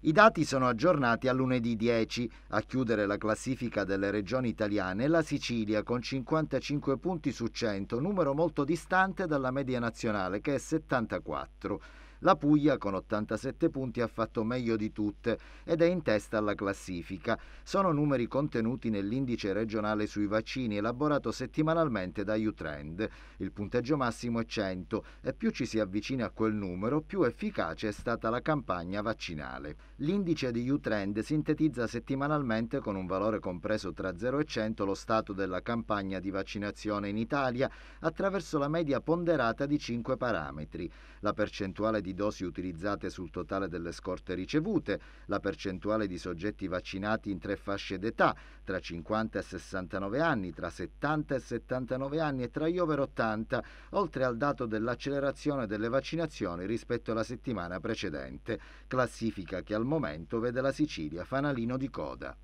I dati sono aggiornati a lunedì 10. A chiudere la classifica delle regioni italiane la Sicilia con 55 punti su 100, numero molto distante dalla media nazionale che è 74. La Puglia con 87 punti ha fatto meglio di tutte ed è in testa alla classifica. Sono numeri contenuti nell'indice regionale sui vaccini elaborato settimanalmente da Utrend. Il punteggio massimo è 100 e più ci si avvicina a quel numero, più efficace è stata la campagna vaccinale. L'indice di Utrend sintetizza settimanalmente con un valore compreso tra 0 e 100 lo stato della campagna di vaccinazione in Italia attraverso la media ponderata di 5 parametri. La percentuale di di dosi utilizzate sul totale delle scorte ricevute, la percentuale di soggetti vaccinati in tre fasce d'età, tra 50 e 69 anni, tra 70 e 79 anni e tra gli over 80, oltre al dato dell'accelerazione delle vaccinazioni rispetto alla settimana precedente, classifica che al momento vede la Sicilia fanalino di coda.